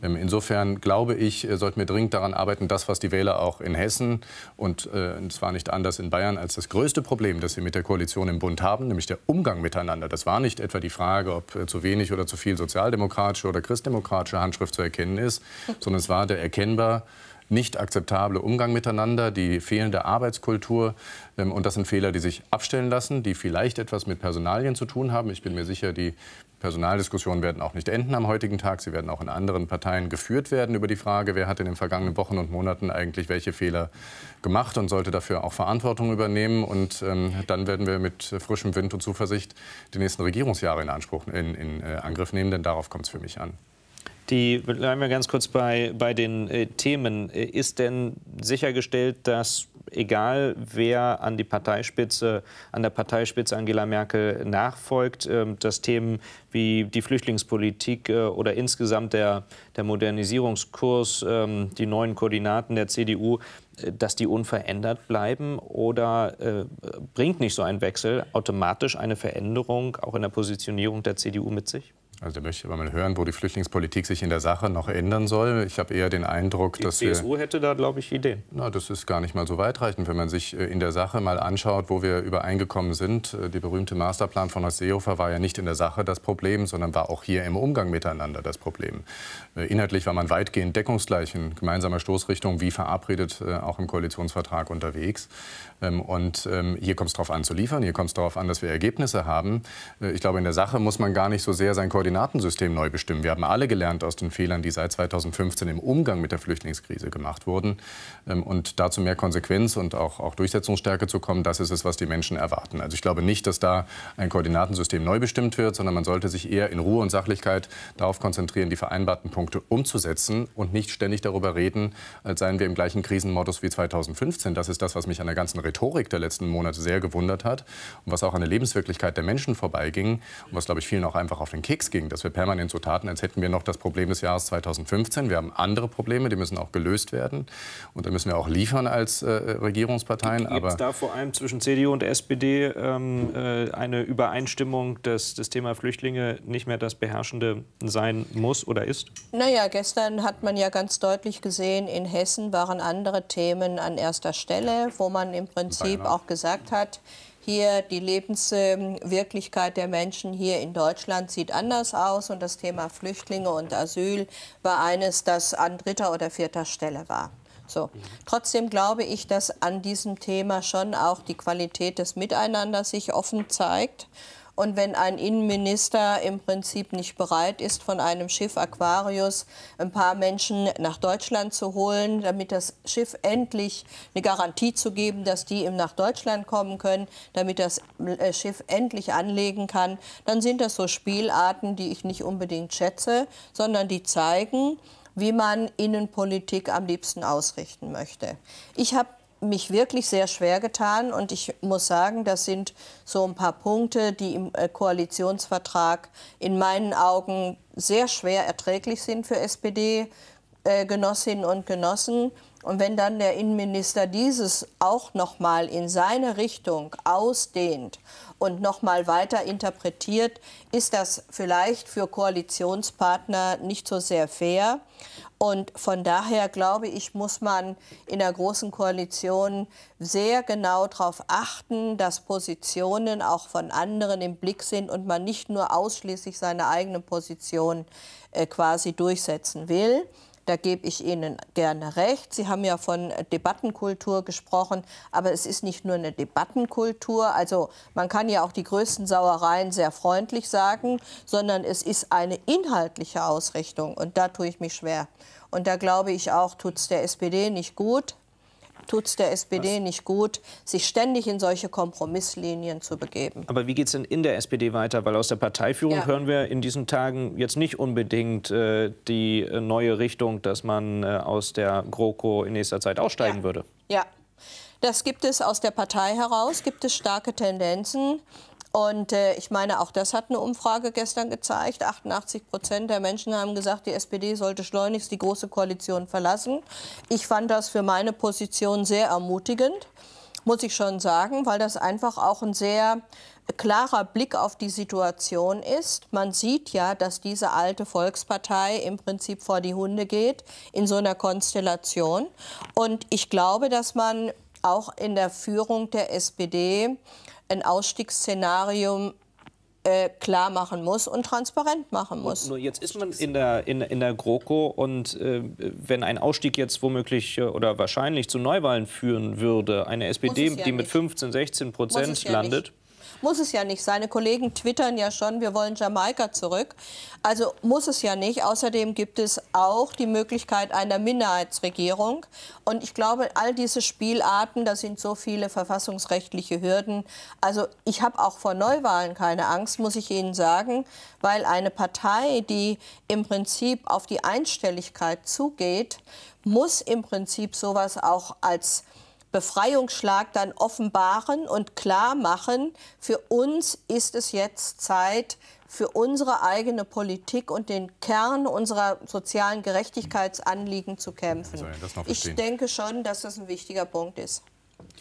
Ähm, insofern glaube ich, sollten wir dringend daran arbeiten, das, was die Wähler auch in Hessen und es äh, war nicht anders in Bayern als das größte Problem, das sie mit der Koalition im Bund haben, nämlich der Umgang miteinander. Das war nicht etwa die Frage, ob äh, zu wenig oder zu viel viel sozialdemokratische oder christdemokratische Handschrift zu erkennen ist, sondern es war der erkennbar nicht akzeptable Umgang miteinander, die fehlende Arbeitskultur. Ähm, und das sind Fehler, die sich abstellen lassen, die vielleicht etwas mit Personalien zu tun haben. Ich bin mir sicher, die Personaldiskussionen werden auch nicht enden am heutigen Tag. Sie werden auch in anderen Parteien geführt werden über die Frage, wer hat in den vergangenen Wochen und Monaten eigentlich welche Fehler gemacht und sollte dafür auch Verantwortung übernehmen. Und ähm, dann werden wir mit frischem Wind und Zuversicht die nächsten Regierungsjahre in, Anspruch, in, in äh, Angriff nehmen, denn darauf kommt es für mich an. Die, bleiben wir ganz kurz bei, bei den äh, Themen. Äh, ist denn sichergestellt, dass egal wer an die Parteispitze, an der Parteispitze Angela Merkel nachfolgt, ähm, dass Themen wie die Flüchtlingspolitik äh, oder insgesamt der, der Modernisierungskurs, ähm, die neuen Koordinaten der CDU, äh, dass die unverändert bleiben oder bringt nicht so ein Wechsel automatisch eine Veränderung auch in der Positionierung der CDU mit sich? Also da möchte ich aber mal hören, wo die Flüchtlingspolitik sich in der Sache noch ändern soll. Ich habe eher den Eindruck, die dass CSU wir, hätte da, glaube ich, Ideen. Na, das ist gar nicht mal so weitreichend, wenn man sich äh, in der Sache mal anschaut, wo wir übereingekommen sind. Äh, der berühmte Masterplan von Horst Seehofer war ja nicht in der Sache das Problem, sondern war auch hier im Umgang miteinander das Problem. Äh, inhaltlich war man weitgehend deckungsgleich in gemeinsamer Stoßrichtung, wie verabredet, auch im Koalitionsvertrag unterwegs. Ähm, und ähm, hier kommt es darauf an zu liefern, hier kommt es darauf an, dass wir Ergebnisse haben. Äh, ich glaube, in der Sache muss man gar nicht so sehr sein Koordinatensystem neu bestimmen. Wir haben alle gelernt aus den Fehlern, die seit 2015 im Umgang mit der Flüchtlingskrise gemacht wurden. Ähm, und dazu mehr Konsequenz und auch, auch Durchsetzungsstärke zu kommen, das ist es, was die Menschen erwarten. Also ich glaube nicht, dass da ein Koordinatensystem neu bestimmt wird, sondern man sollte sich eher in Ruhe und Sachlichkeit darauf konzentrieren, die vereinbarten Punkte umzusetzen und nicht ständig darüber reden, als seien wir im gleichen Krisenmodus wie 2015. Das ist das, was mich an der ganzen Rhetorik der letzten Monate sehr gewundert hat und was auch an der Lebenswirklichkeit der Menschen vorbeiging und was, glaube ich, vielen auch einfach auf den Keks ging, dass wir permanent so taten, als hätten wir noch das Problem des Jahres 2015. Wir haben andere Probleme, die müssen auch gelöst werden und da müssen wir auch liefern als äh, Regierungsparteien. Gibt es da vor allem zwischen CDU und SPD ähm, äh, eine Übereinstimmung, dass das Thema Flüchtlinge nicht mehr das beherrschende sein muss oder ist? Naja, gestern hat man ja ganz deutlich gesehen, in Hessen waren andere Themen an erster Stelle, wo man im Prinzip Prinzip auch gesagt hat, hier die Lebenswirklichkeit der Menschen hier in Deutschland sieht anders aus und das Thema Flüchtlinge und Asyl war eines, das an dritter oder vierter Stelle war. So. Trotzdem glaube ich, dass an diesem Thema schon auch die Qualität des Miteinanders sich offen zeigt und wenn ein Innenminister im Prinzip nicht bereit ist, von einem Schiff Aquarius ein paar Menschen nach Deutschland zu holen, damit das Schiff endlich eine Garantie zu geben, dass die eben nach Deutschland kommen können, damit das äh, Schiff endlich anlegen kann, dann sind das so Spielarten, die ich nicht unbedingt schätze, sondern die zeigen, wie man Innenpolitik am liebsten ausrichten möchte. Ich habe mich wirklich sehr schwer getan. Und ich muss sagen, das sind so ein paar Punkte, die im äh, Koalitionsvertrag in meinen Augen sehr schwer erträglich sind für SPD-Genossinnen äh, und Genossen. Und wenn dann der Innenminister dieses auch noch mal in seine Richtung ausdehnt und noch mal weiter interpretiert, ist das vielleicht für Koalitionspartner nicht so sehr fair. Und von daher glaube ich, muss man in der Großen Koalition sehr genau darauf achten, dass Positionen auch von anderen im Blick sind und man nicht nur ausschließlich seine eigene Position äh, quasi durchsetzen will. Da gebe ich Ihnen gerne recht. Sie haben ja von Debattenkultur gesprochen, aber es ist nicht nur eine Debattenkultur. Also man kann ja auch die größten Sauereien sehr freundlich sagen, sondern es ist eine inhaltliche Ausrichtung und da tue ich mich schwer. Und da glaube ich auch, tut es der SPD nicht gut, tut es der SPD Was? nicht gut, sich ständig in solche Kompromisslinien zu begeben. Aber wie geht es denn in der SPD weiter? Weil aus der Parteiführung ja. hören wir in diesen Tagen jetzt nicht unbedingt äh, die äh, neue Richtung, dass man äh, aus der GroKo in nächster Zeit aussteigen ja. würde. Ja, das gibt es aus der Partei heraus, gibt es starke Tendenzen. Und äh, ich meine, auch das hat eine Umfrage gestern gezeigt. 88 Prozent der Menschen haben gesagt, die SPD sollte schleunigst die Große Koalition verlassen. Ich fand das für meine Position sehr ermutigend, muss ich schon sagen, weil das einfach auch ein sehr klarer Blick auf die Situation ist. Man sieht ja, dass diese alte Volkspartei im Prinzip vor die Hunde geht in so einer Konstellation. Und ich glaube, dass man auch in der Führung der SPD ein Ausstiegsszenario äh, klar machen muss und transparent machen muss. nur jetzt ist man in der, in, in der GroKo und äh, wenn ein Ausstieg jetzt womöglich äh, oder wahrscheinlich zu Neuwahlen führen würde, eine SPD, ja die nicht. mit 15, 16 Prozent ja landet. Nicht. Muss es ja nicht. Seine Kollegen twittern ja schon, wir wollen Jamaika zurück. Also muss es ja nicht. Außerdem gibt es auch die Möglichkeit einer Minderheitsregierung. Und ich glaube, all diese Spielarten, da sind so viele verfassungsrechtliche Hürden. Also ich habe auch vor Neuwahlen keine Angst, muss ich Ihnen sagen, weil eine Partei, die im Prinzip auf die Einstelligkeit zugeht, muss im Prinzip sowas auch als Befreiungsschlag dann offenbaren und klar machen, für uns ist es jetzt Zeit, für unsere eigene Politik und den Kern unserer sozialen Gerechtigkeitsanliegen zu kämpfen. Ich denke schon, dass das ein wichtiger Punkt ist.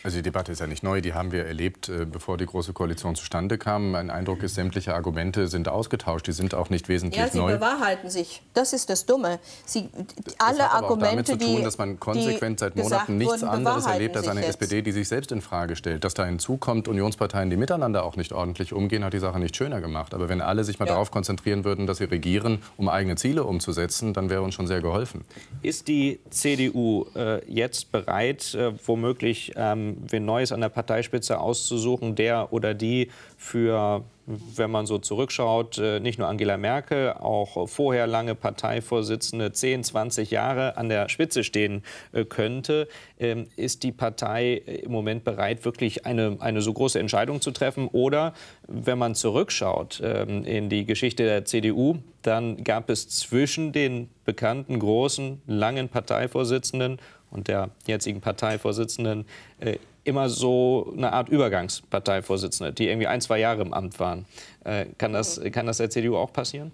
Also die Debatte ist ja nicht neu, die haben wir erlebt, äh, bevor die Große Koalition zustande kam. Mein Eindruck ist, sämtliche Argumente sind ausgetauscht, die sind auch nicht wesentlich neu. Ja, sie neu. bewahrheiten sich. Das ist das Dumme. Sie, das alle hat aber Argumente, auch damit zu tun, dass man konsequent seit Monaten nichts wurden, anderes erlebt als eine SPD, die sich selbst in Frage stellt. Dass da hinzukommt, Unionsparteien, die miteinander auch nicht ordentlich umgehen, hat die Sache nicht schöner gemacht. Aber wenn alle sich mal ja. darauf konzentrieren würden, dass sie regieren, um eigene Ziele umzusetzen, dann wäre uns schon sehr geholfen. Ist die CDU äh, jetzt bereit, äh, womöglich äh, ähm, wen Neues an der Parteispitze auszusuchen, der oder die für, wenn man so zurückschaut, äh, nicht nur Angela Merkel, auch vorher lange Parteivorsitzende 10, 20 Jahre an der Spitze stehen äh, könnte. Ähm, ist die Partei äh, im Moment bereit, wirklich eine, eine so große Entscheidung zu treffen? Oder, wenn man zurückschaut ähm, in die Geschichte der CDU, dann gab es zwischen den bekannten, großen, langen Parteivorsitzenden und der jetzigen Parteivorsitzenden äh, immer so eine Art Übergangsparteivorsitzende, die irgendwie ein, zwei Jahre im Amt waren. Äh, kann, das, kann das der CDU auch passieren?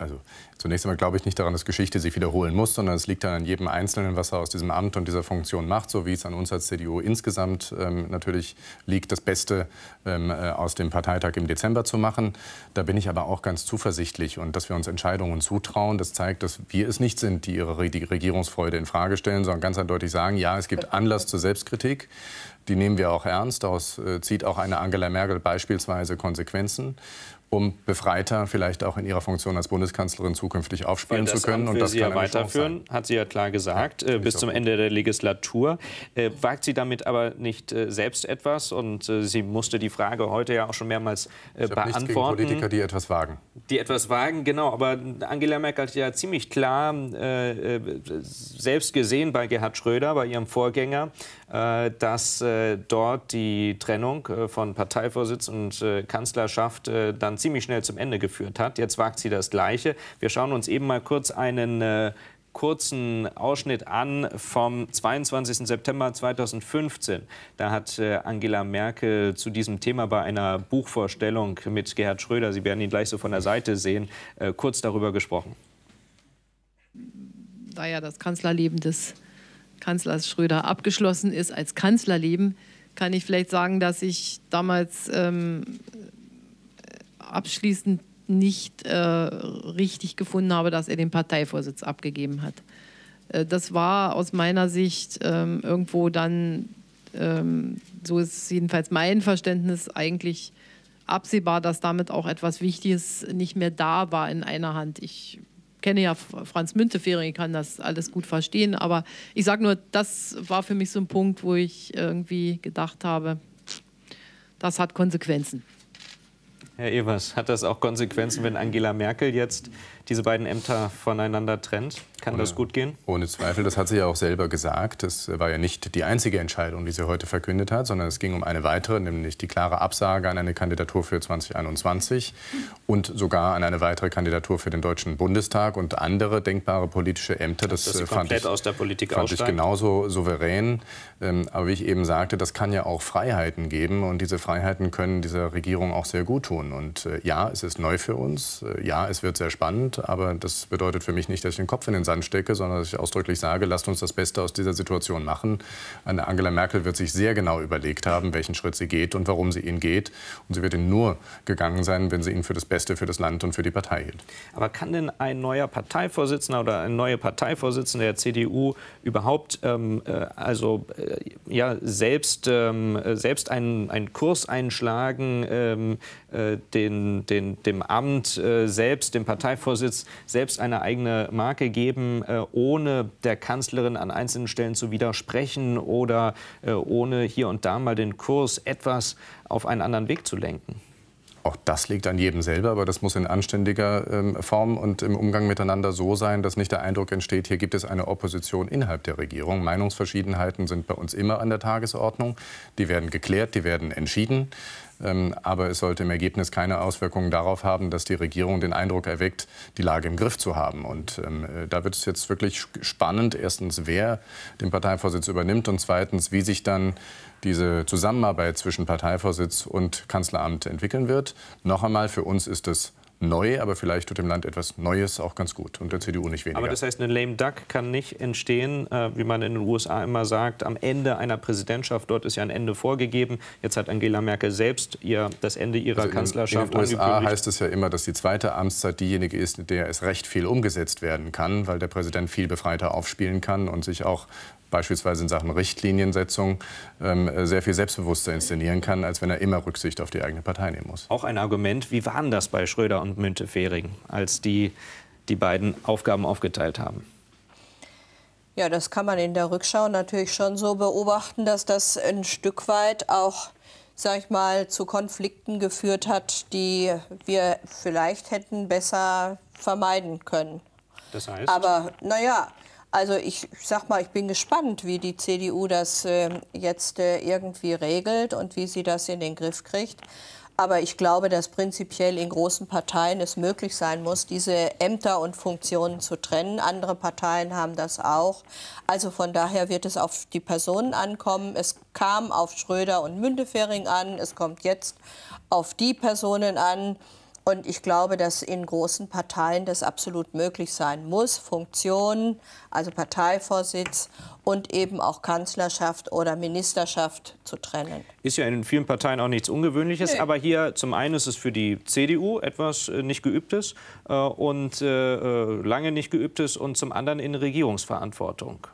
also zunächst einmal glaube ich nicht daran, dass Geschichte sich wiederholen muss, sondern es liegt dann an jedem Einzelnen, was er aus diesem Amt und dieser Funktion macht, so wie es an uns als CDU insgesamt ähm, natürlich liegt, das Beste ähm, äh, aus dem Parteitag im Dezember zu machen. Da bin ich aber auch ganz zuversichtlich und dass wir uns Entscheidungen zutrauen, das zeigt, dass wir es nicht sind, die ihre Regierungsfreude in Frage stellen, sondern ganz eindeutig sagen, ja, es gibt äh, Anlass zur Selbstkritik die nehmen wir auch ernst. Daraus äh, zieht auch eine Angela Merkel beispielsweise Konsequenzen um befreiter vielleicht auch in ihrer Funktion als Bundeskanzlerin zukünftig aufspielen ja, zu können. und das sie kann ja weiterführen, hat sie ja klar gesagt, ja, äh, bis zum Ende der Legislatur. Äh, wagt sie damit aber nicht äh, selbst etwas? Und äh, sie musste die Frage heute ja auch schon mehrmals äh, ich beantworten. Nichts gegen Politiker, die etwas wagen. Die etwas wagen, genau. Aber Angela Merkel hat ja ziemlich klar selbst gesehen bei Gerhard Schröder, bei ihrem Vorgänger, äh, dass äh, dort die Trennung äh, von Parteivorsitz und Kanzlerschaft dann ziemlich schnell zum Ende geführt hat. Jetzt wagt sie das Gleiche. Wir schauen uns eben mal kurz einen kurzen Ausschnitt an vom 22. September 2015. Da hat Angela Merkel zu diesem Thema bei einer Buchvorstellung mit Gerhard Schröder, Sie werden ihn gleich so von der Seite sehen, kurz darüber gesprochen. Da ja das Kanzlerleben des Kanzlers Schröder abgeschlossen ist als Kanzlerleben, kann ich vielleicht sagen, dass ich damals ähm, abschließend nicht äh, richtig gefunden habe, dass er den Parteivorsitz abgegeben hat. Äh, das war aus meiner Sicht ähm, irgendwo dann, ähm, so ist jedenfalls mein Verständnis, eigentlich absehbar, dass damit auch etwas Wichtiges nicht mehr da war in einer Hand. Ich kenne ja Franz Müntefering, kann das alles gut verstehen, aber ich sage nur, das war für mich so ein Punkt, wo ich irgendwie gedacht habe, das hat Konsequenzen. Herr Evers, hat das auch Konsequenzen, wenn Angela Merkel jetzt diese beiden Ämter voneinander trennt. Kann ohne, das gut gehen? Ohne Zweifel, das hat sie ja auch selber gesagt. Das war ja nicht die einzige Entscheidung, die sie heute verkündet hat, sondern es ging um eine weitere, nämlich die klare Absage an eine Kandidatur für 2021 und sogar an eine weitere Kandidatur für den Deutschen Bundestag und andere denkbare politische Ämter. Das, das äh, fand, ich, aus der Politik fand ich genauso souverän. Ähm, aber wie ich eben sagte, das kann ja auch Freiheiten geben und diese Freiheiten können dieser Regierung auch sehr gut tun. Und äh, ja, es ist neu für uns. Äh, ja, es wird sehr spannend. Aber das bedeutet für mich nicht, dass ich den Kopf in den Sand stecke, sondern dass ich ausdrücklich sage, lasst uns das Beste aus dieser Situation machen. Eine Angela Merkel wird sich sehr genau überlegt haben, welchen Schritt sie geht und warum sie ihn geht. Und sie wird ihn nur gegangen sein, wenn sie ihn für das Beste für das Land und für die Partei hielt. Aber kann denn ein neuer Parteivorsitzender oder eine neue Parteivorsitzende der CDU überhaupt ähm, äh, also, äh, ja, selbst, ähm, selbst einen, einen Kurs einschlagen, ähm, äh, den, den, dem Amt äh, selbst, dem Parteivorsitzenden Laschet selbst eine eigene Marke geben, äh, ohne der Kanzlerin an einzelnen Stellen zu widersprechen oder äh, ohne hier und da mal den Kurs etwas auf einen anderen Weg zu lenken? Auch das liegt an jedem selber, aber das muss in anständiger ähm, Form und im Umgang miteinander so sein, dass nicht der Eindruck entsteht, hier gibt es eine Opposition innerhalb der Regierung. Meinungsverschiedenheiten sind bei uns immer an der Tagesordnung. Die werden geklärt, die werden entschieden. Ähm, aber es sollte im Ergebnis keine Auswirkungen darauf haben, dass die Regierung den Eindruck erweckt, die Lage im Griff zu haben. Und ähm, äh, da wird es jetzt wirklich spannend, erstens, wer den Parteivorsitz übernimmt und zweitens, wie sich dann diese Zusammenarbeit zwischen Parteivorsitz und Kanzleramt entwickeln wird. Noch einmal, für uns ist es neu, aber vielleicht tut dem Land etwas Neues auch ganz gut und der CDU nicht weniger. Aber das heißt, ein lame duck kann nicht entstehen, äh, wie man in den USA immer sagt, am Ende einer Präsidentschaft. Dort ist ja ein Ende vorgegeben. Jetzt hat Angela Merkel selbst ihr, das Ende ihrer also Kanzlerschaft in, in den USA heißt es ja immer, dass die zweite Amtszeit diejenige ist, in der es recht viel umgesetzt werden kann, weil der Präsident viel befreiter aufspielen kann und sich auch beispielsweise in Sachen Richtliniensetzung ähm, äh, sehr viel selbstbewusster inszenieren kann, als wenn er immer Rücksicht auf die eigene Partei nehmen muss. Auch ein Argument, wie waren das bei Schröder und Müntefering, als die die beiden Aufgaben aufgeteilt haben? Ja, das kann man in der Rückschau natürlich schon so beobachten, dass das ein Stück weit auch sag ich mal, zu Konflikten geführt hat, die wir vielleicht hätten besser vermeiden können. Das heißt? Aber naja, also ich sag mal, ich bin gespannt, wie die CDU das äh, jetzt äh, irgendwie regelt und wie sie das in den Griff kriegt. Aber ich glaube, dass prinzipiell in großen Parteien es möglich sein muss, diese Ämter und Funktionen zu trennen. Andere Parteien haben das auch. Also von daher wird es auf die Personen ankommen. Es kam auf Schröder und Mündefering an. Es kommt jetzt auf die Personen an, und ich glaube, dass in großen Parteien das absolut möglich sein muss. Funktionen, also Parteivorsitz und eben auch Kanzlerschaft oder Ministerschaft zu trennen. Ist ja in vielen Parteien auch nichts Ungewöhnliches. Nö. Aber hier zum einen ist es für die CDU etwas äh, nicht geübtes äh, und äh, äh, lange nicht geübtes und zum anderen in Regierungsverantwortung.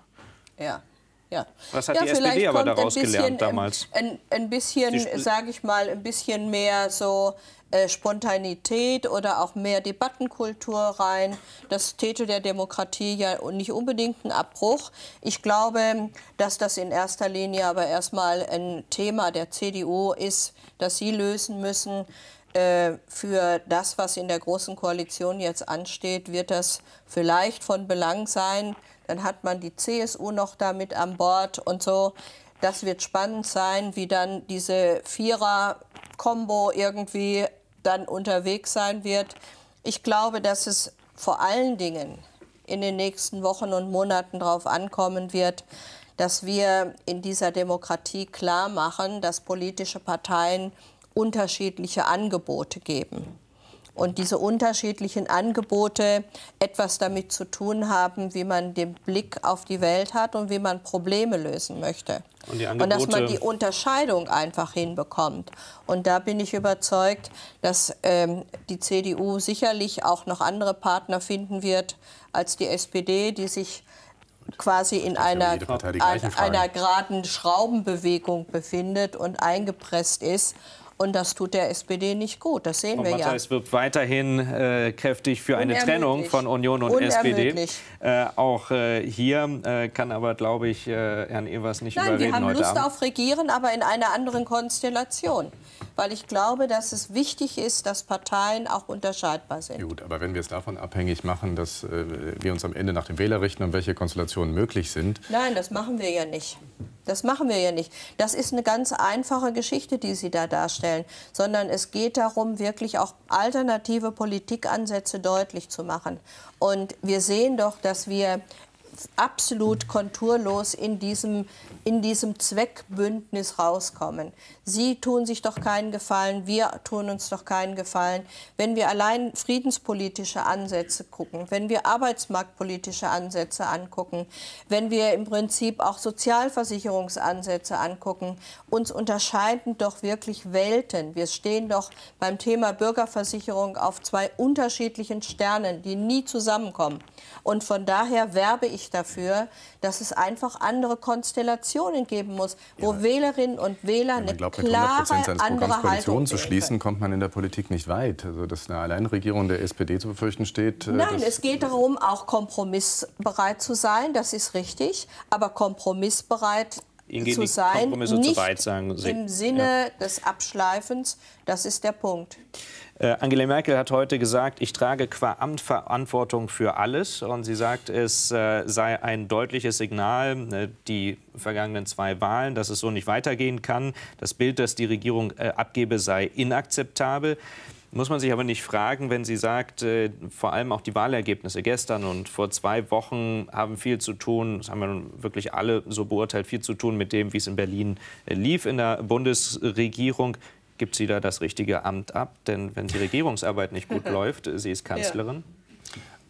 Ja. Ja. Was hat ja, die SPD aber daraus bisschen, gelernt ähm, damals? Ein, ein bisschen, sage ich mal, ein bisschen mehr so äh, Spontanität oder auch mehr Debattenkultur rein. Das täte der Demokratie ja nicht unbedingt einen Abbruch. Ich glaube, dass das in erster Linie aber erstmal ein Thema der CDU ist, das sie lösen müssen äh, für das, was in der Großen Koalition jetzt ansteht, wird das vielleicht von Belang sein. Dann hat man die CSU noch damit an Bord und so. Das wird spannend sein, wie dann diese Vierer Combo irgendwie dann unterwegs sein wird. Ich glaube, dass es vor allen Dingen in den nächsten Wochen und Monaten darauf ankommen wird, dass wir in dieser Demokratie klar machen, dass politische Parteien unterschiedliche Angebote geben und diese unterschiedlichen Angebote etwas damit zu tun haben, wie man den Blick auf die Welt hat und wie man Probleme lösen möchte. Und, und, dass man die Unterscheidung einfach hinbekommt. Und da bin ich überzeugt, dass ähm, die CDU sicherlich auch noch andere Partner finden wird als die SPD, die sich quasi in einer, einer geraden Schraubenbewegung befindet und eingepresst ist und das tut der SPD nicht gut. Das sehen Frau wir Matter, ja. Es wird weiterhin äh, kräftig für eine Trennung von Union und SPD. Äh, auch äh, hier äh, kann aber, glaube ich, äh, Herrn Evers nicht Nein, überreden. Nein, wir haben Lust Abend. auf Regieren, aber in einer anderen Konstellation weil ich glaube, dass es wichtig ist, dass Parteien auch unterscheidbar sind. Gut, aber wenn wir es davon abhängig machen, dass äh, wir uns am Ende nach dem Wähler richten und welche Konstellationen möglich sind. Nein, das machen wir ja nicht. Das machen wir ja nicht. Das ist eine ganz einfache Geschichte, die Sie da darstellen, sondern es geht darum, wirklich auch alternative Politikansätze deutlich zu machen. Und wir sehen doch, dass wir absolut konturlos in diesem in diesem Zweckbündnis rauskommen. Sie tun sich doch keinen Gefallen, wir tun uns doch keinen Gefallen. Wenn wir allein friedenspolitische Ansätze gucken, wenn wir arbeitsmarktpolitische Ansätze angucken, wenn wir im Prinzip auch Sozialversicherungsansätze angucken, uns unterscheiden doch wirklich Welten. Wir stehen doch beim Thema Bürgerversicherung auf zwei unterschiedlichen Sternen, die nie zusammenkommen. Und von daher werbe ich dafür, dass es einfach andere Konstellationen Koalitionen geben muss, wo ja. Wählerinnen und Wähler eine glaubt, klare mit seines andere Programms Koalitionen zu schließen, kommt man in der Politik nicht weit. Also dass eine Alleinregierung der SPD zu befürchten steht. Äh, Nein, es geht darum, auch kompromissbereit zu sein. Das ist richtig, aber kompromissbereit Ihnen zu sein, nicht zu weit, im Sinne ja. des Abschleifens. Das ist der Punkt. Äh, Angela Merkel hat heute gesagt, ich trage qua Amt Verantwortung für alles. Und sie sagt, es äh, sei ein deutliches Signal, ne, die vergangenen zwei Wahlen, dass es so nicht weitergehen kann. Das Bild, das die Regierung äh, abgebe, sei inakzeptabel. Muss man sich aber nicht fragen, wenn sie sagt, äh, vor allem auch die Wahlergebnisse gestern und vor zwei Wochen haben viel zu tun, das haben wir nun wirklich alle so beurteilt, viel zu tun mit dem, wie es in Berlin äh, lief in der Bundesregierung gibt sie da das richtige Amt ab? Denn wenn die Regierungsarbeit nicht gut läuft, sie ist Kanzlerin, ja.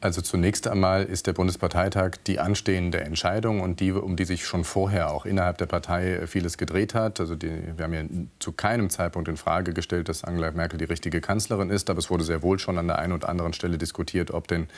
Also zunächst einmal ist der Bundesparteitag die anstehende Entscheidung und die, um die sich schon vorher auch innerhalb der Partei äh, vieles gedreht hat. Also die, wir haben ja zu keinem Zeitpunkt in Frage gestellt, dass Angela Merkel die richtige Kanzlerin ist, aber es wurde sehr wohl schon an der einen oder anderen Stelle diskutiert, ob denn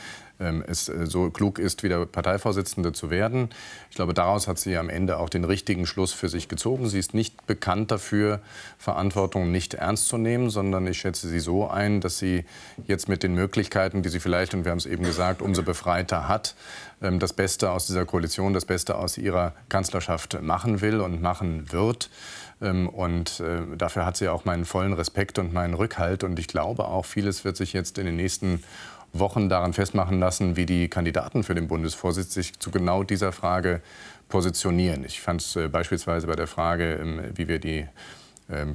ähm, es äh, so klug ist, wieder Parteivorsitzende zu werden. Ich glaube, daraus hat sie am Ende auch den richtigen Schluss für sich gezogen. Sie ist nicht bekannt dafür, Verantwortung nicht ernst zu nehmen, sondern ich schätze sie so ein, dass sie jetzt mit den Möglichkeiten, die sie vielleicht, und wir haben es eben gesagt, gesagt, umso befreiter hat, ähm, das Beste aus dieser Koalition, das Beste aus ihrer Kanzlerschaft machen will und machen wird. Ähm, und äh, dafür hat sie auch meinen vollen Respekt und meinen Rückhalt. Und ich glaube auch, vieles wird sich jetzt in den nächsten Wochen daran festmachen lassen, wie die Kandidaten für den Bundesvorsitz sich zu genau dieser Frage positionieren. Ich fand es äh, beispielsweise bei der Frage, ähm, wie wir die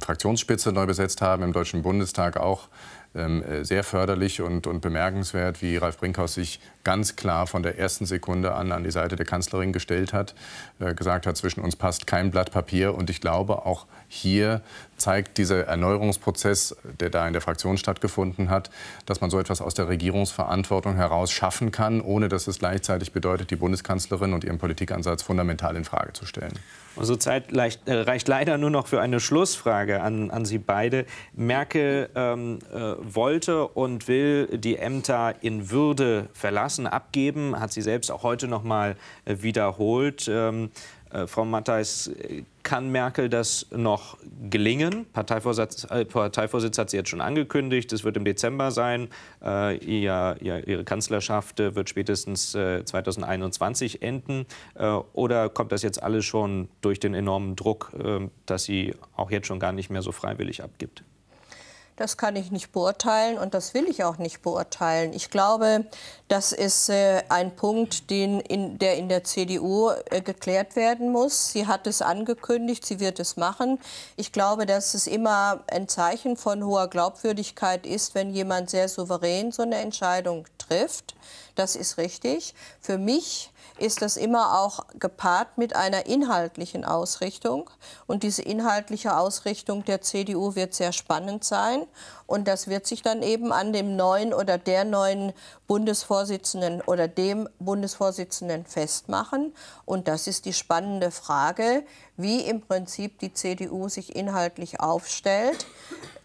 Fraktionsspitze neu besetzt haben im Deutschen Bundestag auch ähm, äh, sehr förderlich und, und bemerkenswert, wie Ralf Brinkhaus sich ganz klar von der ersten Sekunde an an die Seite der Kanzlerin gestellt hat, äh, gesagt hat, zwischen uns passt kein Blatt Papier. Und ich glaube, auch hier zeigt dieser Erneuerungsprozess, der da in der Fraktion stattgefunden hat, dass man so etwas aus der Regierungsverantwortung heraus schaffen kann, ohne dass es gleichzeitig bedeutet, die Bundeskanzlerin und ihren Politikansatz fundamental in Frage zu stellen. Unsere Zeit leicht, äh, reicht leider nur noch für eine Schlussfrage an, an Sie beide. Merkel ähm, äh, wollte und will die Ämter in Würde verlassen, abgeben, hat sie selbst auch heute noch mal äh, wiederholt. Ähm, äh, Frau Matthijs, kann Merkel das noch gelingen? Parteivorsitz, äh, Parteivorsitz hat sie jetzt schon angekündigt, es wird im Dezember sein. Äh, ihr, ihr, ihre Kanzlerschaft äh, wird spätestens 2021 äh, enden. oder kommt das jetzt alles schon durch den enormen Druck, dass sie auch jetzt schon gar nicht mehr so freiwillig abgibt? Das kann ich nicht beurteilen und das will ich auch nicht beurteilen. Ich glaube, das ist äh, ein Punkt, den in, der in der CDU äh, geklärt werden muss. Sie hat es angekündigt, sie wird es machen. Ich glaube, dass es immer ein Zeichen von hoher Glaubwürdigkeit ist, wenn jemand sehr souverän so eine Entscheidung trifft. Das ist richtig. Für mich ist das immer auch gepaart mit einer inhaltlichen Ausrichtung. Und diese inhaltliche Ausrichtung der CDU wird sehr spannend sein. Und das wird sich dann eben an dem neuen oder der neuen Bundesvorsitzenden oder dem Bundesvorsitzenden festmachen. Und das ist die spannende Frage, wie im Prinzip die CDU sich inhaltlich aufstellt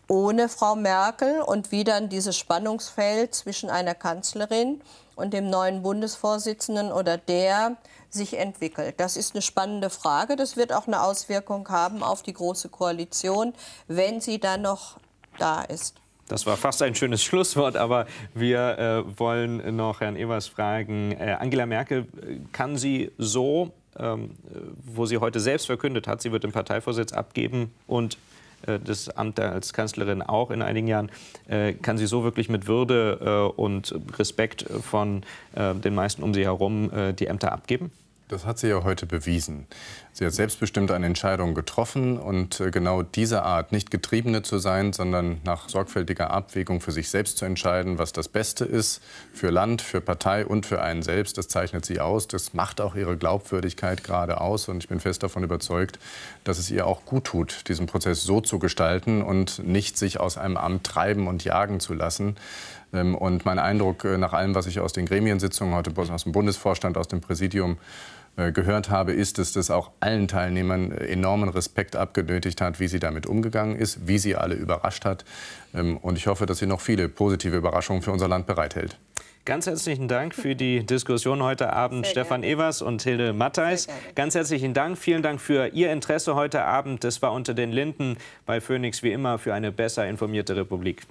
ohne Frau Merkel und wie dann dieses Spannungsfeld zwischen einer Kanzlerin und dem neuen Bundesvorsitzenden oder der sich entwickelt. Das ist eine spannende Frage. Das wird auch eine Auswirkung haben auf die Große Koalition, wenn sie dann noch da ist. Das war fast ein schönes Schlusswort, aber wir äh, wollen noch Herrn Evers fragen. Äh, Angela Merkel, äh, kann sie so, ähm, äh, wo sie heute selbst verkündet hat, sie wird den Parteivorsitz abgeben und äh, das Amt als Kanzlerin auch in einigen Jahren, äh, kann sie so wirklich mit Würde äh, und Respekt von den meisten um sie herum die Ämter abgeben? Das hat sie ja heute bewiesen. Sie hat selbstbestimmt eine Entscheidung getroffen und äh, genau diese Art, nicht Getriebene zu sein, sondern nach sorgfältiger Abwägung für sich selbst zu entscheiden, was das Beste ist für Land, für Partei und für einen selbst, das zeichnet sie aus. Das macht auch ihre Glaubwürdigkeit gerade aus und ich bin fest davon überzeugt, dass es ihr auch gut tut, diesen Prozess so zu gestalten und nicht sich aus einem Amt treiben und jagen zu lassen. Ähm, und mein Eindruck äh, nach allem, was ich aus den Gremiensitzungen heute aus dem Bundesvorstand, aus dem Präsidium äh, gehört habe, ist, dass das auch allen Teilnehmern äh, enormen Respekt abgenötigt hat, wie sie damit umgegangen ist, wie sie alle überrascht hat. Ähm, und ich hoffe, dass sie noch viele positive Überraschungen für unser Land bereithält. Ganz herzlichen Dank für die Diskussion heute Abend, Sehr Stefan gerne. Evers und Hilde Mattheis. Ganz herzlichen Dank, vielen Dank für Ihr Interesse heute Abend. Das war unter den Linden bei Phoenix wie immer für eine besser informierte Republik.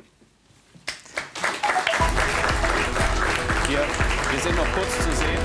Wir, wir sind noch kurz zu sehen.